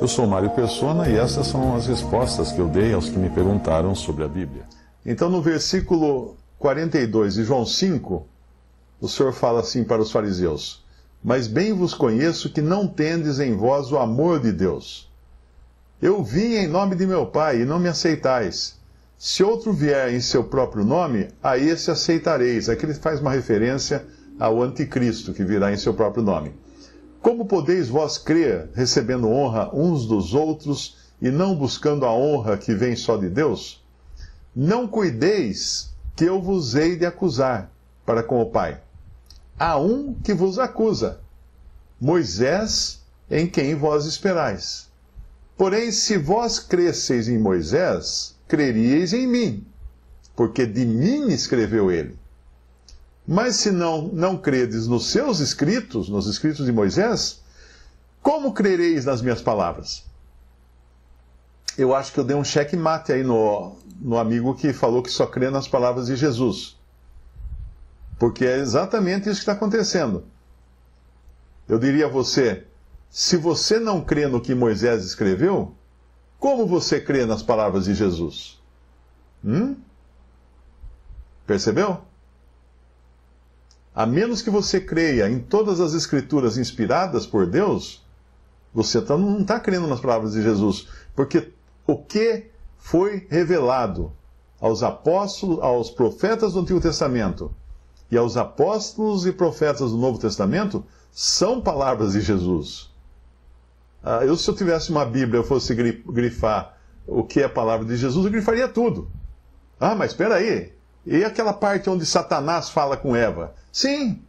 Eu sou Mário Persona e essas são as respostas que eu dei aos que me perguntaram sobre a Bíblia. Então, no versículo 42 de João 5, o Senhor fala assim para os fariseus: Mas bem vos conheço que não tendes em vós o amor de Deus. Eu vim em nome de meu Pai e não me aceitais. Se outro vier em seu próprio nome, a esse aceitareis. Aqui ele faz uma referência ao anticristo que virá em seu próprio nome. Como podeis vós crer, recebendo honra uns dos outros e não buscando a honra que vem só de Deus? Não cuideis que eu vos hei de acusar para com o Pai. Há um que vos acusa, Moisés, em quem vós esperais. Porém, se vós cresceis em Moisés, creríeis em mim, porque de mim escreveu ele. Mas se não, não credes nos seus escritos, nos escritos de Moisés, como crereis nas minhas palavras? Eu acho que eu dei um cheque mate aí no, no amigo que falou que só crê nas palavras de Jesus. Porque é exatamente isso que está acontecendo. Eu diria a você: se você não crê no que Moisés escreveu, como você crê nas palavras de Jesus? Hum? Percebeu? A menos que você creia em todas as escrituras inspiradas por Deus, você tá, não está crendo nas palavras de Jesus. Porque o que foi revelado aos apóstolos, aos profetas do Antigo Testamento e aos apóstolos e profetas do Novo Testamento são palavras de Jesus. Ah, eu, se eu tivesse uma Bíblia eu fosse grifar o que é a palavra de Jesus, eu grifaria tudo. Ah, mas espera aí, e aquela parte onde Satanás fala com Eva? Sim.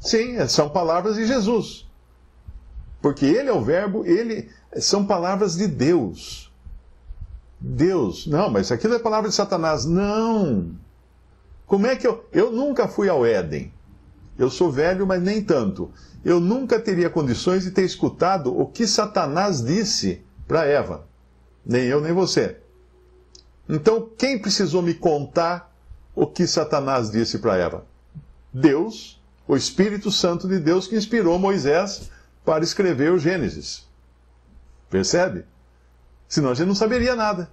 Sim, são palavras de Jesus. Porque ele é o verbo, ele são palavras de Deus. Deus. Não, mas aquilo é palavra de Satanás. Não. Como é que eu eu nunca fui ao Éden? Eu sou velho, mas nem tanto. Eu nunca teria condições de ter escutado o que Satanás disse para Eva. Nem eu, nem você. Então, quem precisou me contar o que Satanás disse para Eva? Deus, o Espírito Santo de Deus que inspirou Moisés para escrever o Gênesis. Percebe? Senão a gente não saberia nada.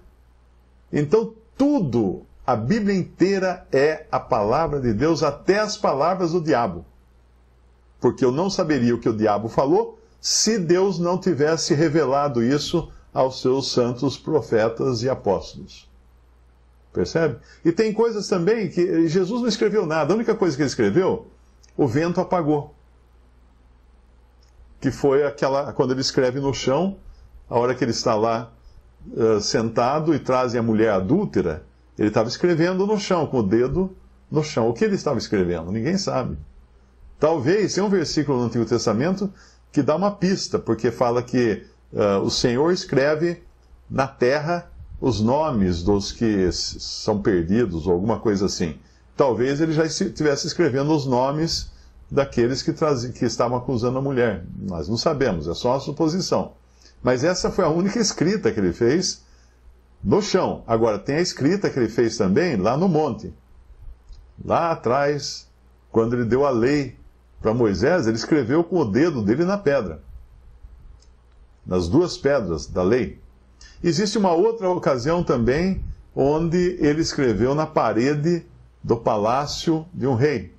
Então, tudo, a Bíblia inteira é a palavra de Deus, até as palavras do diabo. Porque eu não saberia o que o diabo falou se Deus não tivesse revelado isso aos seus santos profetas e apóstolos. Percebe? E tem coisas também que eh, Jesus não escreveu nada. A única coisa que ele escreveu, o vento apagou. Que foi aquela quando ele escreve no chão, a hora que ele está lá uh, sentado e trazem a mulher adúltera, ele estava escrevendo no chão, com o dedo no chão. O que ele estava escrevendo? Ninguém sabe. Talvez tem um versículo no Antigo Testamento que dá uma pista, porque fala que uh, o Senhor escreve na terra os nomes dos que são perdidos ou alguma coisa assim. Talvez ele já estivesse escrevendo os nomes daqueles que, traziam, que estavam acusando a mulher. Nós não sabemos, é só uma suposição. Mas essa foi a única escrita que ele fez no chão. Agora, tem a escrita que ele fez também lá no monte. Lá atrás, quando ele deu a lei para Moisés, ele escreveu com o dedo dele na pedra. Nas duas pedras da lei. Existe uma outra ocasião também onde ele escreveu na parede do palácio de um rei: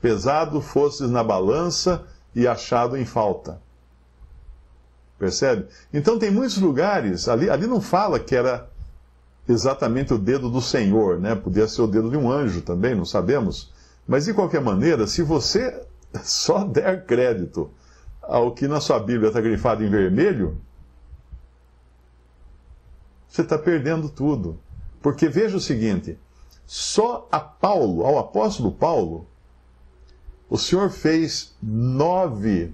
Pesado fosses na balança e achado em falta. Percebe? Então tem muitos lugares, ali, ali não fala que era exatamente o dedo do Senhor, né? Podia ser o dedo de um anjo também, não sabemos. Mas de qualquer maneira, se você só der crédito ao que na sua Bíblia está grifado em vermelho, você está perdendo tudo. Porque veja o seguinte: só a Paulo, ao apóstolo Paulo, o Senhor fez nove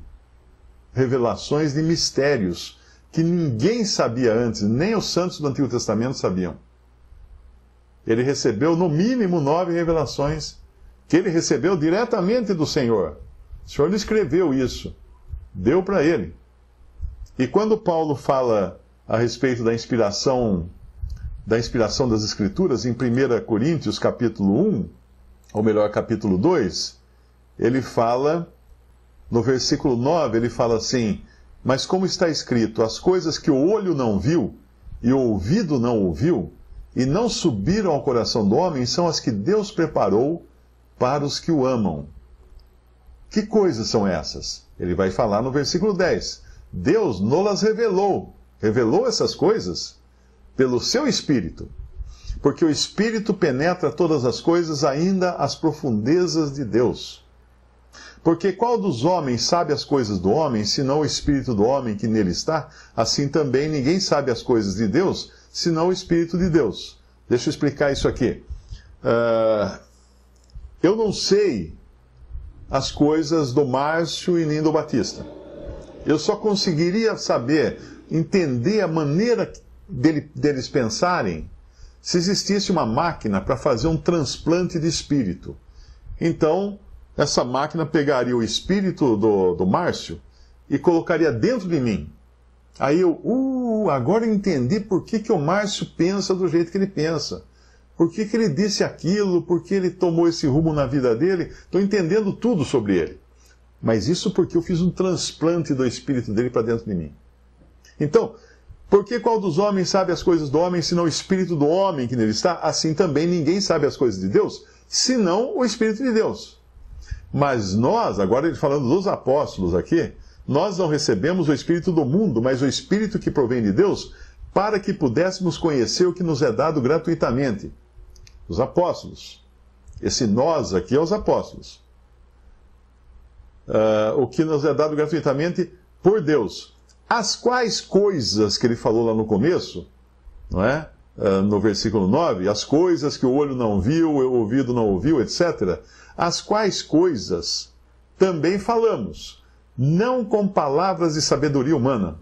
revelações de mistérios que ninguém sabia antes, nem os santos do Antigo Testamento sabiam. Ele recebeu no mínimo nove revelações que ele recebeu diretamente do Senhor. O Senhor lhe escreveu isso, deu para ele. E quando Paulo fala a respeito da inspiração da inspiração das escrituras em 1 Coríntios capítulo 1, ou melhor, capítulo 2, ele fala no versículo 9, ele fala assim: "Mas como está escrito, as coisas que o olho não viu e o ouvido não ouviu, e não subiram ao coração do homem, são as que Deus preparou para os que o amam." Que coisas são essas? Ele vai falar no versículo 10. Deus não las revelou revelou essas coisas pelo seu espírito, porque o espírito penetra todas as coisas, ainda as profundezas de Deus. Porque qual dos homens sabe as coisas do homem, senão o espírito do homem que nele está? Assim também ninguém sabe as coisas de Deus, senão o espírito de Deus. Deixa eu explicar isso aqui. Uh, eu não sei as coisas do Márcio e nem do Batista. Eu só conseguiria saber entender a maneira dele, deles pensarem se existisse uma máquina para fazer um transplante de espírito. Então, essa máquina pegaria o espírito do, do Márcio e colocaria dentro de mim. Aí eu, uh, agora eu entendi por que, que o Márcio pensa do jeito que ele pensa. Por que, que ele disse aquilo, por que ele tomou esse rumo na vida dele. Estou entendendo tudo sobre ele. Mas isso porque eu fiz um transplante do espírito dele para dentro de mim. Então, porque qual dos homens sabe as coisas do homem, senão o espírito do homem que nele está? Assim também ninguém sabe as coisas de Deus, senão o espírito de Deus. Mas nós, agora ele falando dos apóstolos aqui, nós não recebemos o espírito do mundo, mas o espírito que provém de Deus, para que pudéssemos conhecer o que nos é dado gratuitamente. Os apóstolos. Esse nós aqui é os apóstolos. Uh, o que nos é dado gratuitamente por Deus, as quais coisas que ele falou lá no começo, não é? Ah, no versículo 9, as coisas que o olho não viu, o ouvido não ouviu, etc., as quais coisas também falamos, não com palavras de sabedoria humana,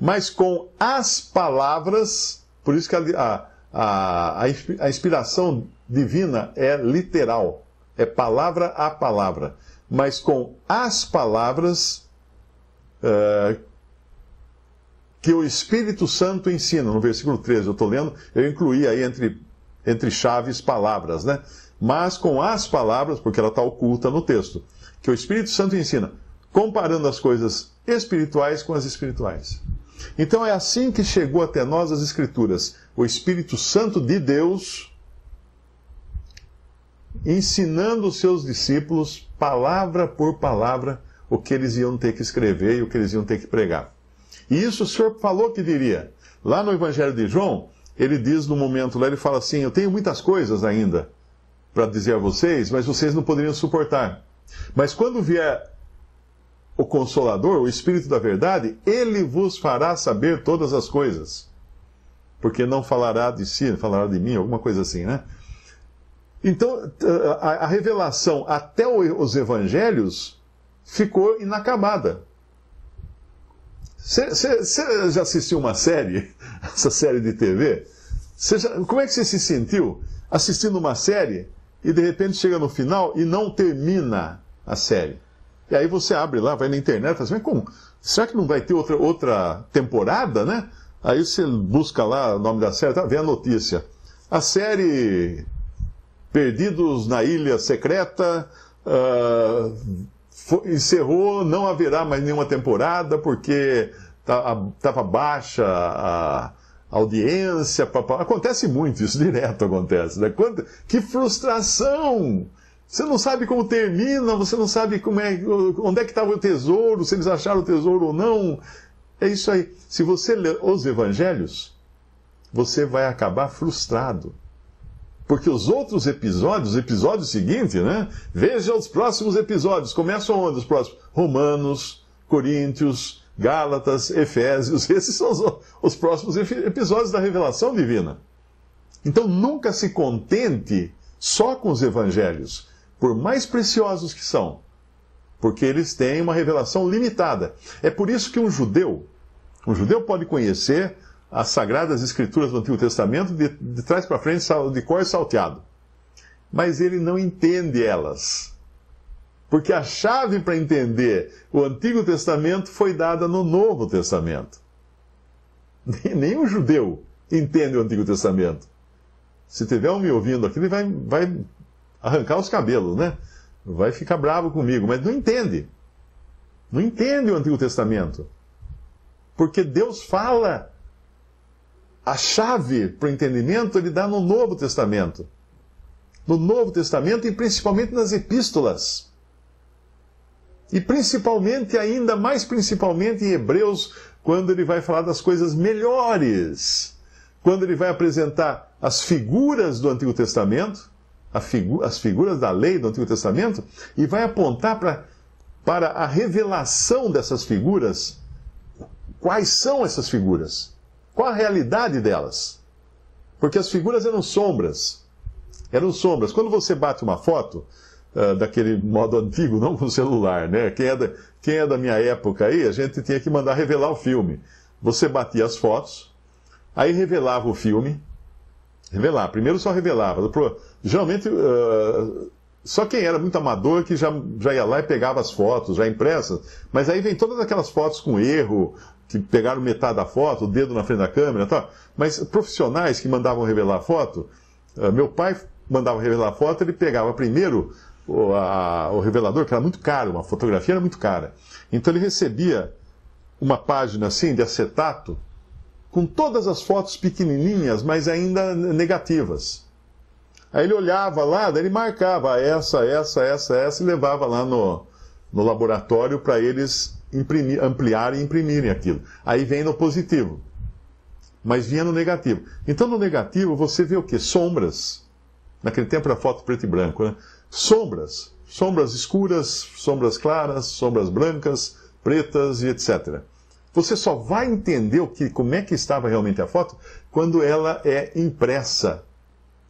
mas com as palavras, por isso que a, a, a, a inspiração divina é literal, é palavra a palavra, mas com as palavras uh, que o Espírito Santo ensina. No versículo 13, eu estou lendo, eu incluí aí entre, entre chaves palavras, né? Mas com as palavras, porque ela está oculta no texto, que o Espírito Santo ensina, comparando as coisas espirituais com as espirituais. Então é assim que chegou até nós as Escrituras. O Espírito Santo de Deus ensinando os seus discípulos, palavra por palavra, o que eles iam ter que escrever e o que eles iam ter que pregar. E isso o Senhor falou que diria. Lá no Evangelho de João, ele diz no momento lá, ele fala assim: Eu tenho muitas coisas ainda para dizer a vocês, mas vocês não poderiam suportar. Mas quando vier o Consolador, o Espírito da Verdade, ele vos fará saber todas as coisas. Porque não falará de si, falará de mim, alguma coisa assim, né? Então, a revelação até os evangelhos ficou inacabada. Você já assistiu uma série, essa série de TV? Já, como é que você se sentiu assistindo uma série e de repente chega no final e não termina a série? E aí você abre lá, vai na internet faz fala assim, como? Será que não vai ter outra, outra temporada, né? Aí você busca lá o nome da série, tá? vê a notícia. A série Perdidos na Ilha Secreta, uh, encerrou, não haverá mais nenhuma temporada, porque estava tá, baixa a audiência. Acontece muito, isso direto acontece. Né? Quanto, que frustração! Você não sabe como termina, você não sabe como é, onde é que estava tá o tesouro, se eles acharam o tesouro ou não. É isso aí. Se você ler os evangelhos, você vai acabar frustrado. Porque os outros episódios, episódio seguinte, né? Veja os próximos episódios. Começam onde os próximos? Romanos, Coríntios, Gálatas, Efésios. Esses são os, os próximos episódios da revelação divina. Então nunca se contente só com os evangelhos, por mais preciosos que são, porque eles têm uma revelação limitada. É por isso que um judeu, um judeu pode conhecer as Sagradas Escrituras do Antigo Testamento de, de trás para frente, de cor salteado. Mas ele não entende elas. Porque a chave para entender o Antigo Testamento foi dada no Novo Testamento. Nem, judeu entende o Antigo Testamento. Se tiver um me ouvindo aqui, ele vai, vai arrancar os cabelos, né? Vai ficar bravo comigo, mas não entende. Não entende o Antigo Testamento. Porque Deus fala a chave para o entendimento ele dá no Novo Testamento. No Novo Testamento e principalmente nas epístolas. E principalmente, ainda mais principalmente em Hebreus, quando ele vai falar das coisas melhores. Quando ele vai apresentar as figuras do Antigo Testamento, figu as figuras da lei do Antigo Testamento, e vai apontar para para a revelação dessas figuras. Quais são essas figuras? Qual a realidade delas? Porque as figuras eram sombras. Eram sombras. Quando você bate uma foto, uh, daquele modo antigo, não com celular, né? Quem é, da, quem é da minha época aí, a gente tinha que mandar revelar o filme. Você batia as fotos, aí revelava o filme. Revelar, primeiro só revelava. Geralmente, uh, só quem era muito amador que já, já ia lá e pegava as fotos, já impressas. Mas aí vem todas aquelas fotos com erro, que pegaram metade da foto, o dedo na frente da câmera, tá? Mas profissionais que mandavam revelar a foto, eh, meu pai mandava revelar a foto, ele pegava primeiro o, a, o revelador, que era muito caro, uma fotografia era muito cara. Então ele recebia uma página assim de acetato com todas as fotos pequenininhas, mas ainda negativas. Aí ele olhava lá, daí ele marcava ah, essa, essa, essa, essa e levava lá no, no laboratório para eles imprimir, ampliar e imprimirem aquilo. Aí vem no positivo. Mas vinha no negativo. Então no negativo você vê o que? Sombras. Naquele tempo era foto preto e branco, né? Sombras. Sombras escuras, sombras claras, sombras brancas, pretas e etc. Você só vai entender o que, como é que estava realmente a foto quando ela é impressa.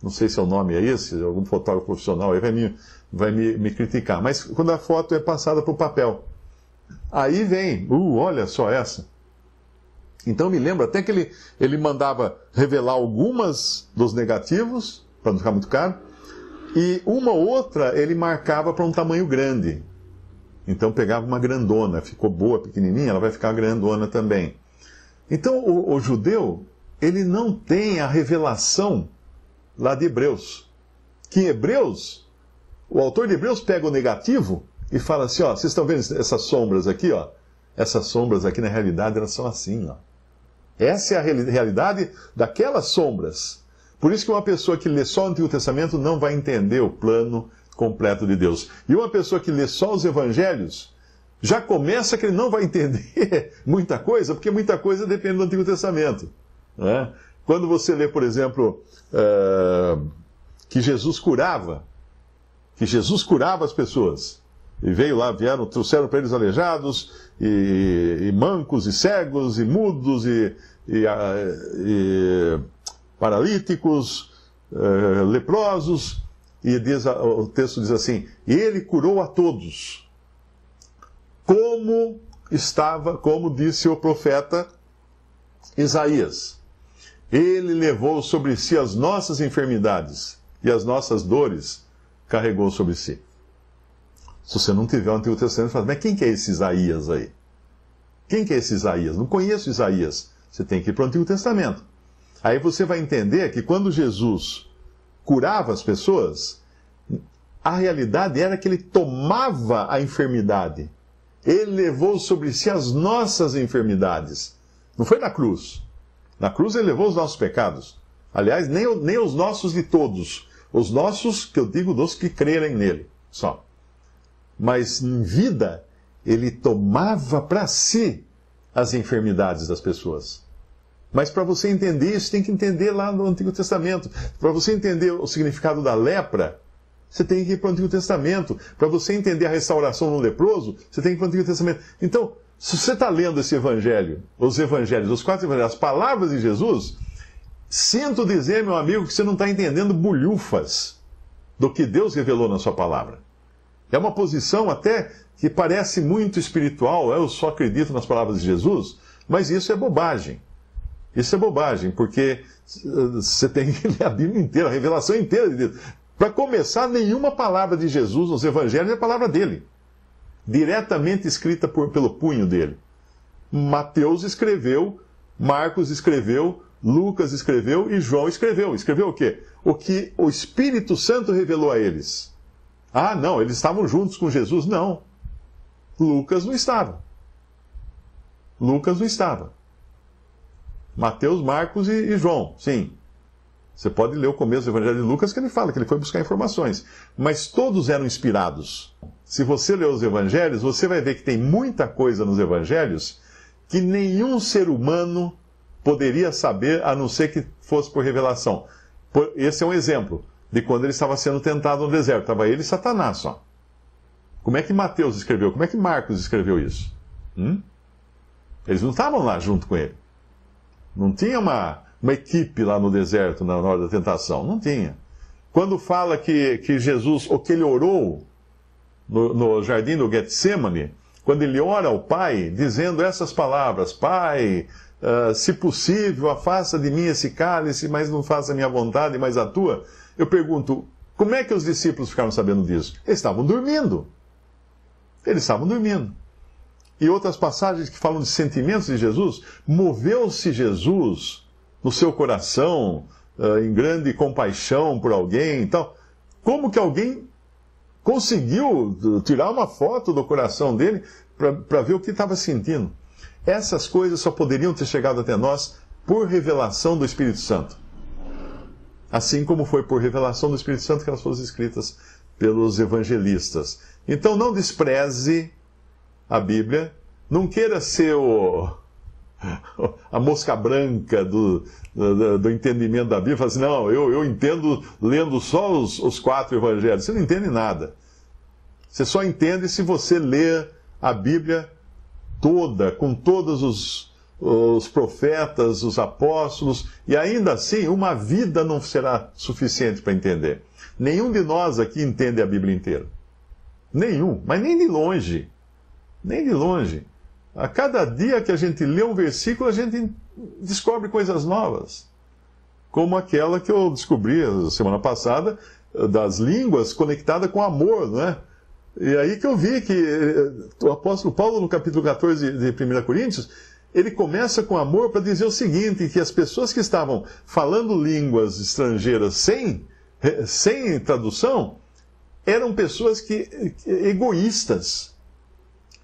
Não sei se é o nome é esse, algum fotógrafo profissional aí vai me, vai me, me criticar. Mas quando a foto é passada para o papel. Aí vem, uh, olha só essa. Então me lembro até que ele, ele mandava revelar algumas dos negativos, para não ficar muito caro, e uma outra ele marcava para um tamanho grande. Então pegava uma grandona, ficou boa, pequenininha, ela vai ficar grandona também. Então o, o judeu, ele não tem a revelação lá de Hebreus. Que em Hebreus, o autor de Hebreus pega o negativo e fala assim: ó, vocês estão vendo essas sombras aqui, ó? Essas sombras aqui na realidade elas são assim, ó. Essa é a realidade daquelas sombras. Por isso que uma pessoa que lê só o Antigo Testamento não vai entender o plano completo de Deus. E uma pessoa que lê só os evangelhos já começa que ele não vai entender muita coisa, porque muita coisa depende do Antigo Testamento. Né? Quando você lê, por exemplo, uh, que Jesus curava, que Jesus curava as pessoas. E veio lá, vieram, trouxeram para eles aleijados, e, e, mancos, e cegos, e mudos, e, e, ah, e paralíticos, eh, leprosos. E diz, o texto diz assim: Ele curou a todos, como estava, como disse o profeta Isaías. Ele levou sobre si as nossas enfermidades e as nossas dores carregou sobre si. Se você não tiver o Antigo Testamento, fala, mas quem que é esse Isaías aí? Quem que é esse Isaías? Não conheço Isaías. Você tem que ir para o Antigo Testamento. Aí você vai entender que quando Jesus curava as pessoas, a realidade era que ele tomava a enfermidade. Ele levou sobre si as nossas enfermidades. Não foi na cruz. Na cruz ele levou os nossos pecados. Aliás, nem, nem os nossos de todos. Os nossos, que eu digo, dos que crerem nele. Só mas em vida ele tomava para si as enfermidades das pessoas. Mas para você entender isso, tem que entender lá no Antigo Testamento. Para você entender o significado da lepra, você tem que ir para o Antigo Testamento. Para você entender a restauração no leproso, você tem que ir para o Antigo Testamento. Então, se você está lendo esse evangelho, os evangelhos, os quatro evangelhos, as palavras de Jesus, sinto dizer, meu amigo, que você não está entendendo bolhufas do que Deus revelou na sua palavra. É uma posição até que parece muito espiritual, eu só acredito nas palavras de Jesus, mas isso é bobagem. Isso é bobagem, porque eh, você tem que ler a Bíblia inteira, a revelação inteira de Deus. Para começar, nenhuma palavra de Jesus nos evangelhos é a palavra dele, diretamente escrita por, pelo punho dele. Mateus escreveu, Marcos escreveu, Lucas escreveu e João escreveu. Escreveu o quê? O que o Espírito Santo revelou a eles. Ah, não, eles estavam juntos com Jesus. Não. Lucas não estava. Lucas não estava. Mateus, Marcos e, e João, sim. Você pode ler o começo do Evangelho de Lucas, que ele fala que ele foi buscar informações. Mas todos eram inspirados. Se você ler os Evangelhos, você vai ver que tem muita coisa nos Evangelhos que nenhum ser humano poderia saber a não ser que fosse por revelação. Esse é um exemplo de quando ele estava sendo tentado no deserto. Estava ele e Satanás só. Como é que Mateus escreveu? Como é que Marcos escreveu isso? Hum? Eles não estavam lá junto com ele. Não tinha uma, uma equipe lá no deserto na hora da tentação. Não tinha. Quando fala que, que Jesus, o que ele orou no, no jardim do Getsemane, quando ele ora ao Pai, dizendo essas palavras: Pai, uh, se possível, afasta de mim esse cálice, mas não faça a minha vontade, mas a tua. Eu pergunto, como é que os discípulos ficaram sabendo disso? Eles estavam dormindo. Eles estavam dormindo. E outras passagens que falam de sentimentos de Jesus, moveu-se Jesus no seu coração eh, em grande compaixão por alguém e tal. Como que alguém conseguiu eh, tirar uma foto do coração dele para ver o que estava sentindo? Essas coisas só poderiam ter chegado até nós por revelação do Espírito Santo assim como foi por revelação do Espírito Santo que elas foram escritas pelos evangelistas. Então não despreze a Bíblia, não queira ser o, a mosca branca do, do, do entendimento da Bíblia, assim, não, eu, eu entendo lendo só os, os quatro evangelhos. Você não entende nada. Você só entende se você ler a Bíblia toda, com todos os os profetas, os apóstolos, e ainda assim uma vida não será suficiente para entender. Nenhum de nós aqui entende a Bíblia inteira. Nenhum, mas nem de longe. Nem de longe. A cada dia que a gente lê um versículo, a gente descobre coisas novas. Como aquela que eu descobri semana passada, das línguas conectada com amor, não é? E aí que eu vi que eh, o apóstolo Paulo, no capítulo 14 de 1 Coríntios, ele começa com amor para dizer o seguinte: que as pessoas que estavam falando línguas estrangeiras sem, eh, sem tradução eram pessoas que, egoístas.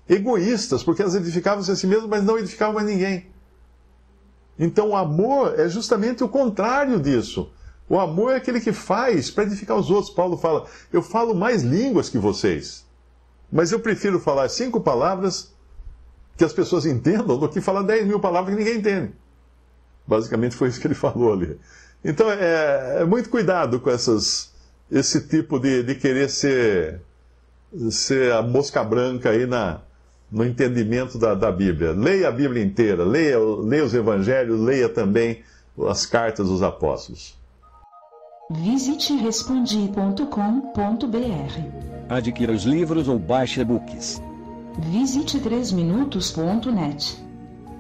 Egoístas, porque elas edificavam-se a si mesmas, mas não edificavam mais ninguém. Então o amor é justamente o contrário disso. O amor é aquele que faz para edificar os outros. Paulo fala: Eu falo mais línguas que vocês, mas eu prefiro falar cinco palavras que as pessoas entendam do que falar 10 mil palavras que ninguém entende. Basicamente foi isso que ele falou ali. Então, é, é muito cuidado com essas, esse tipo de, de querer ser, ser a mosca branca aí na, no entendimento da, da Bíblia. Leia a Bíblia inteira, leia, leia os evangelhos, leia também as cartas dos apóstolos. Visite respondi.com.br. Adquira os livros ou baixe e-books. Visite 3minutos.net.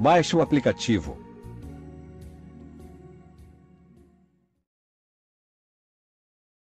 Baixe o aplicativo.